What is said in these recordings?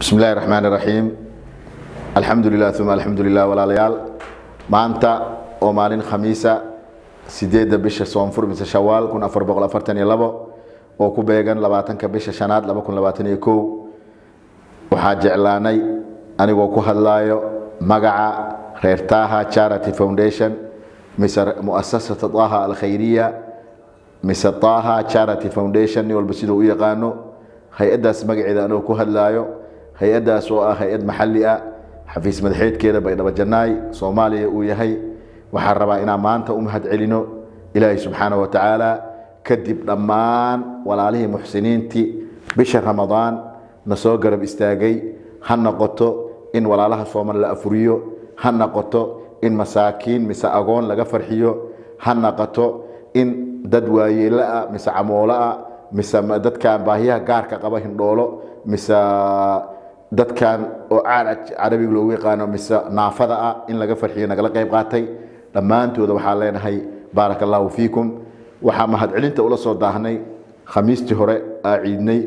bismi raxmaan raxiim alxamdu lilah uma alxamdu lilah walaalayaal maanta oo maalin khamiisa sideedda bisha soonfur mise shawaal kun afar boqol afartan iyo labo oo ku beegan labaatanka bisha shanaad laba kun labaatan iyo kow waxaa jeclaanay anigoo ku hadlaayo magaca reertaaha charity foundation mise muasasata daha alkhayriya mise daha charity foundation nin walba siduu u yaqaano hay-addaas magaceeda anigoo ku hadlaayo hay-adaas oo ah hay-ad maxali ah xafiis madaxeedkeeda baydhabo jannaay soomaaliya uu yahay waxaan rabaa inaan maanta u mahad celino ilaahay subxaana wa tacaala kadib dhammaan walaalihii muxsiniintii bisha ramadaan na soo garab istaagay ha noqoto in walaalaha sooman la afuriyo ha noqoto in masaakiin mise agoon laga farxiyo ha noqoto in dad waayeela ah mise camoola ah mise dadkan baahiyaha gaarka qaba hindhoolo mise dadkan oo caaraj carabiga loogu yaqaano mise naafada ah in laga farxiyo nagala qayb qaatay dhammaantooda waxaa leenahay baaraka allaahu fiikum waxaa mahadcelinta ula soo daahnay khamiistii hore aa ciidnay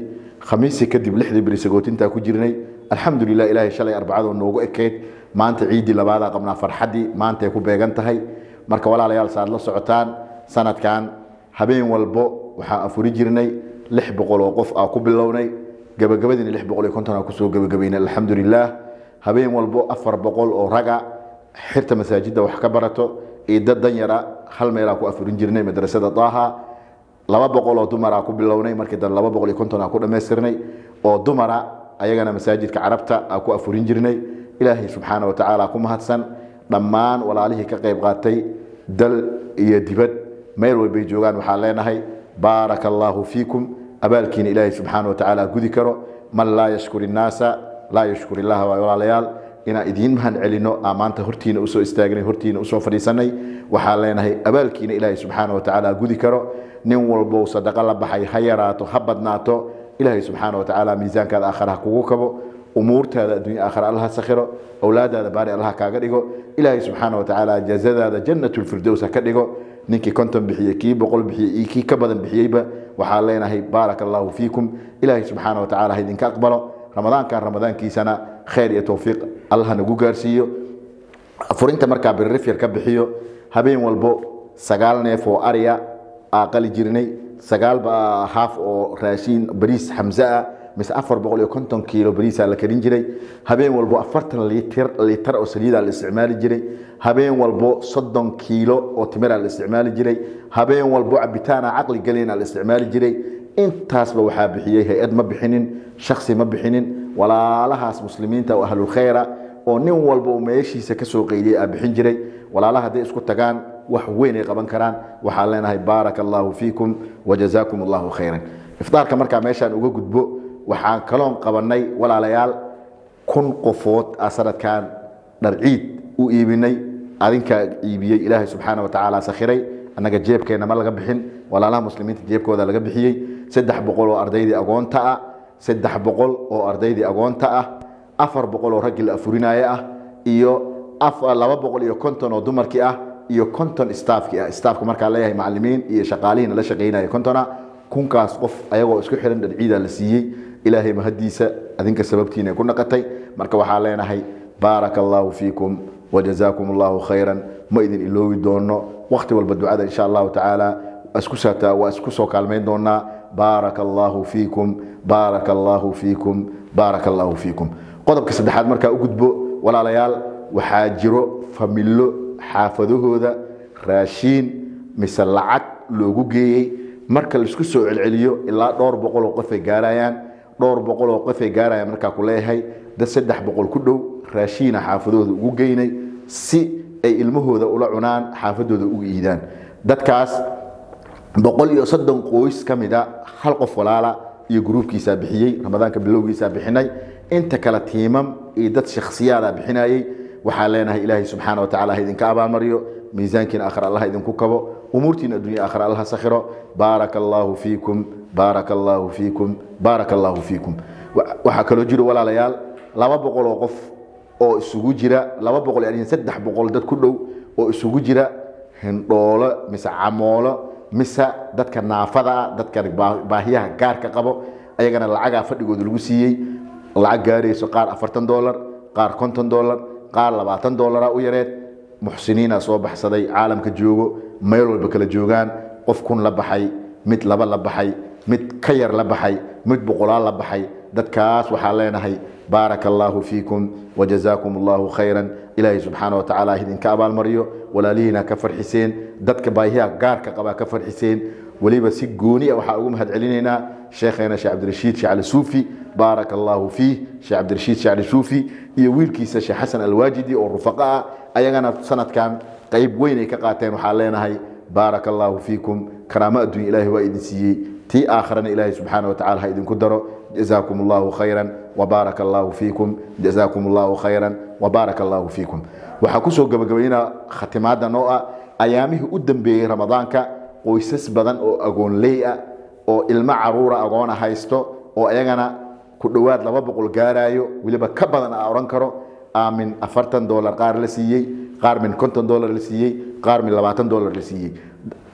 khamiistii kadib lixdii berisagootintaa ku jirnay alxamdulilah ilaahay shalay arbacadoo noogu ekayd maanta ciiddii labaadaa qabnaa farxaddii maantay ku beegan tahay marka walaalayaal saaad la socotaan sanadkan habeen walbo waxaa afuri jirnay lix boqol oo qof aa ku bilownay gabagabadiina lix boqol iyo konton aa kusoo gabagabayna alxamdulilaah habeen walbo afar boqol oo raga xirta masaajidda wax ka barato iyo dad danyara hal meelaa ku afurin jirnay madrasada daaha laba boqol oo dumara ku bilownay markii dan laba boqol iyo konton aa ku dhammaystirnay oo dumara ayagana masaajidka carabta aa ku afurin jirnay ilaahay subxaana wa ku mahadsan dhammaan walaalihii ka qayb qaatay dal iyo dibad meel walbay joogaan waxaan leenahay baaraka allaahu fiikum abaalkiina ilaahay subxaana watacaala gudi karo man laa yashkur innaasa laa yashkur illaha waa walaalayaal inaan idiin mahan celino aa maanta hortiina usoo istaagnay hortiina usoo fadhiisanay waxaan leenahay abaalkiina ilaahay subxaana watacaala gudi karo nin walbow sadaqo la baxay ha yaraato ha badnaato ilaahay subxaana watacaala miisaankaada aakhara ha kugu kabo umuurtaada addunya aakhira allaha sakhiro awlaadaada baari allaha kaaga dhigo ilaahay subxaana watacaala jazadaada jannatu lfirdows ha ka dhigo ninkii konton bixiyey kii boqol bixiyey iyo kii ka badan bixiyeyba waxaan leenahay baaraka allahu fiikum ilaahay subxaana wa tacala ha idinka aqbalo ramadaankan ramadaankiisana khayr iyo towfiiq allah nagu gaarsiiyo furinta markaa biririfyar ka bixiyo habeen walbo sagaal neef oo arya aa qali jirnay sagaal ba haaf oo raashiin bariis xamse ah mise afar boqol iyo konton kiilo bariisaa la karin jiray habeen walbo afartan litar oo saliidaa la isticmaali jiray habeen walbo soddon kiilo oo timiraa la isticmaali jiray habeen walbo cabitaana caqli galinaa la isticmaali jiray intaasba waxaa bixiyey hay-ad ma bixinin shaksi ma bixinin walaalahaas muslimiinta oo ahlulkhayra oo nin walba uu meeshiisa ka soo qeydiyey aa bixin jiray walaalaha hadday isku tagaan wax weyn ay qaban karaan waxaan leenahay baaraka allaahu fiikum wajazaakum allahu khayran ifdaarka markaa meeshaan uga gudbo waxaan kaloon qabanay walaalayaal kun qofood a sanadkan dharciid u iibinay adinkaa iibiyey ilaahay subxaana watacaala sakhiray annaga jeebkeenna ma laga bixin walaalaha muslimiinta jeebkooda laga bixiyey saddex boqol oo ardaydii agoonta ah saddex boqol oo ardaydii agoonta ah afar boqol oo raggii la afurinaaye ah iyo laba boqol iyo konton oo dumarkii ah iyo konton staafkii ah staafka markaa leeyahay macalimiin iyo shaqaalihiina la shaqaynaya kontona kunkaas qof ayagoo isku xiran dharciida la siiyey ilaahay mahadiisa adinka sababtiina ku naqatay marka waxaan leenahay baaraka allaahu fiikum wajazaakum allaahu khayran ma idin iloobi doono wakhti walba ducada insha allahu tacaala waa isku soo kaalmayn doonaa baaraka allaahu fiikum baaraka allaahu fiikum baaraka allaahu fiikum qodobka saddexaad markaa u gudbo walaalayaal waxaa jiro familo xaafadahooda raashiin mise lacag loogu geeyey marka laisku soo celceliyo ilaa dhowr boqoloo qofay gaarayaan dhowr boqol oo qofay gaaraya markaa ku leeyahay dad saddex boqol ku dhow raashiina xaafadooda ugu geynay si ay ilmahooda ula cunaan xaafadooda uga iidaan dadkaas boqol iyo soddon qoys ka mida hal qof walaala iyo gruubkiisaa bixiyey ramadaanka bilowgiisaa bixinay inta kale tiimam iyo dad shakhsiyaada bixinayey waxaan leenahay ilaahay subxaana wa tacala idinka abaalmariyo miisaankiina akhra allah idinku kabo umuurtiina addunya akhra allah sakhiro baaraka allaahu fiikum baaraka allaahu fiikum baaraka allaahu fiikum waxaa kaloo jiro walaalayaal laba boqol oo qof oo isugu jira laba boqol yani saddex boqol dad ku dhow oo isugu jira hindhoolo mise camoolo mise dadka naafada ah dadka baahiyaha gaarka qabo ayagana lacagaa fadhigooda lagu siiyey lacag gaarayso qaar afartan dolar qaar konton dolar qaar labaatan dolara u yareed muxsiniina soo baxsaday caalamka joogo meel walba kala joogaan qof kun la baxay mid laba la baxay mid ka yar la baxay mid boqolaal la baxay dadkaas waxaan leenahay baaraka allaahu fiikum wajazaakum allahu khayran ilaahay subxaana wa tacaala idinka abaalmaryo walaalihiina ka farxiseen dadka baahiyaha gaarka qabaa ka farxiseen weliba si gooniya ah waxaa ugu mahad celinaynaa sheekheena sheekh cabdirashiid sheekh cali suufi baaraka allaahu fiih sheekh cabdirashiid sheekh cali suufi iyo wiilkiisa sheekh xasan alwaajidi oo rufaqa ah ayagana sanadkan qayb weyn ka qaateen waxaan leenahay baaraka allaahu fiikum karaamo adduunya ilaahay waa idin siiyey tii aakhrana ilaahay subxaana watacala ha idinku daro jazaakum allahu khayran wabaaraka allaahu fiikum jazaakum allahu khayran wabaaraka allaahu fiikum waxaa kusoo gabagabaynaa khatimaaddan oo ah ayaamihii u dambeeyey ramadaanka qoysas badan oo agoonley ah oo ilmo caruura agoona haysto oo ayagana ku dhowaad laba boqol gaaraayo weliba ka badan aa odhan karo aamin afartan dolar qaar la siiyey qaar min konton dolar la siiyey qaar min labaatan dolar la siiyey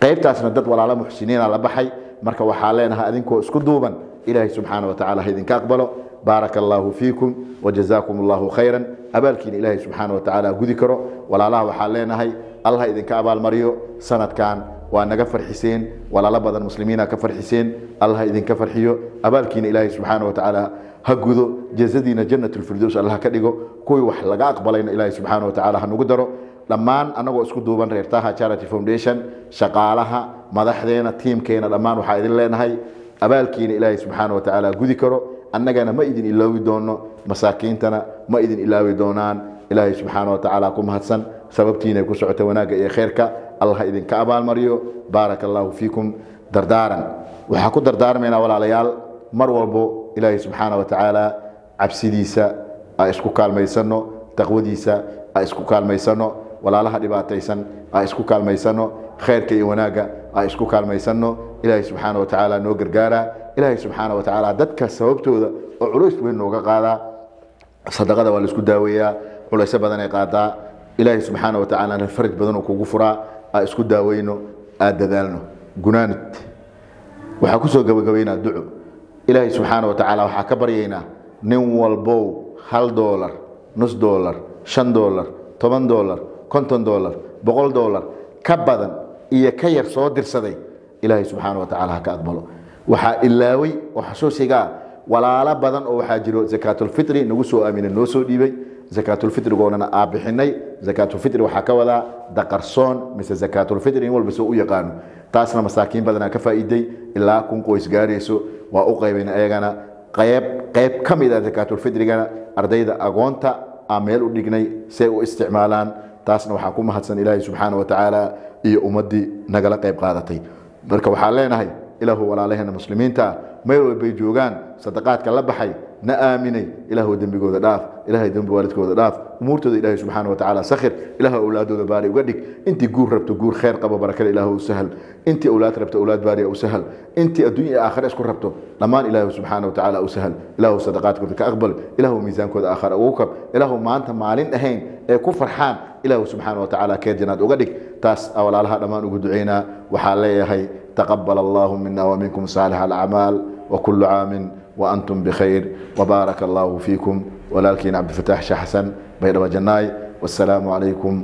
qaybtaasna dad walaalo muxsiniina la baxay marka waxaa leenaha adinkoo isku duuban ilaahay subxaana watacala haidinka aqbalo baaraka allaahu fiikum wajazaakum allahu khayran abaalkiina ilaahay subxaana watacaala gudi karo walaalaha waxaa leenahay allah idinka abaalmaryo sanadkan waa naga farxiseen walaalo badan muslimiina ka farxiseen allah idinka farxiyo abaalkiina ilaahay subxaana watacaala ha gudo jazadiina jannat lfirdows allah ka dhigo kuwii wax laga aqbalayna ilaahay subxaana watacaala hanugu daro dhammaan anagoo isku duuban reertaha charity foundation shaqaalaha madaxdeena tiimkeena dhammaan waxaa idin leenahay abaalkiina ilaahay subxaana wa tacaala gudi karo annagana ma idin iloowi doono masaakiintana ma idin ilaawi doonaan ilaahay subxaana wa tacaala ku mahadsan sababtiinay ku socota wanaagga iyo khayrka allah idinka abaalmariyo baaraka allaahu fiikum dardaaran waxaa ku dardaarmaynaa walaalayaal mar walbo ilaahay subxaana wa tacaala cabsidiisa a isku kaalmaysanno taqwadiisa a isku kaalmaysanno walaalaha dhibaataysan aa isku kaalmaysano khayrka iyo wanaagga aan isku kaalmaysano ilaahay subxaana watacaala noo gargaaraa ilaahay subxaana watacaala dadka sababtooda oo culays weyn nooga qaadaa sadaqada waa laisku daaweeyaa culaysyo badanay qaadaa ilaahay subxaana watacaalana faraj badanuu kugu furaa aan isku daaweyno aad dadaalno gunaanid waxaa kusoo gabagabaynaa duco ilaahay subxaana watacaala waxaa ka baryaynaa nin walbow hal doolar nus doolar shan doolar toban doolar konton dolar boqol dolar ka badan iyo ka yar soo dirsaday ilaahay subxaana wa ha ka aqbalo waxaa ilaawey oo xasuusigaa walaalo badan oo waxaa jiro zakaatulfitri nagu soo aamina noo soo dhiibay zakaatulfitrigoonana aabixinay zakaatulfitri waxaa ka wadaa daqarsoon mise zakaatulfitri in walba soo u yaqaano taasna masaakiin badanaa ka faa'iiday ilaa kun qoys gaarayso waa u qaybayn ayagana qayb qayb ka mid ah zakaatulfitrigana ardayda agoonta aa meel u dhignay say u isticmaalaan taasna waxaa ku mahadsan ilaahay subxaana wa tacaala iyo ummaddii nagala qayb qaadatay marka waxaan leenahay ilaahu walaalaheena muslimiinta meel walbay joogaan sadaqaadka la baxay na aaminay ilaahw dembigooda dhaaf ilahay dembi waalidkooda dhaaf umuurtooda ilaahay subxaana wa tacaala sakhir ilaahu awlaadooda baari uga dhig intii guur rabto guur khayr qabo barakada ilaahu u sahal intii awlaad rabto awlaad baariya u sahal intii adduunya iyo aakhira isku rabto dhammaan ilaahu subxaana wa tacaala u sahal ilaahu sadaqaadkooda ka aqbal ilaahu miisaankooda aakhira ugu kab ilaahu maanta maalin ahayn ee ku farxaan ilaah subxaana watacaala keed inaad uga dhig taas walaalaha dhammaan ugu ducaynaa waxaa leeyahay taqabal allahu mina wminkum saalix alacmaal wakulu caamin waantum bikhayr wbaaraka allahu fiikum walaalkiin cabdifataax shee xasan baydhabo jannaay wassalaamu calaykum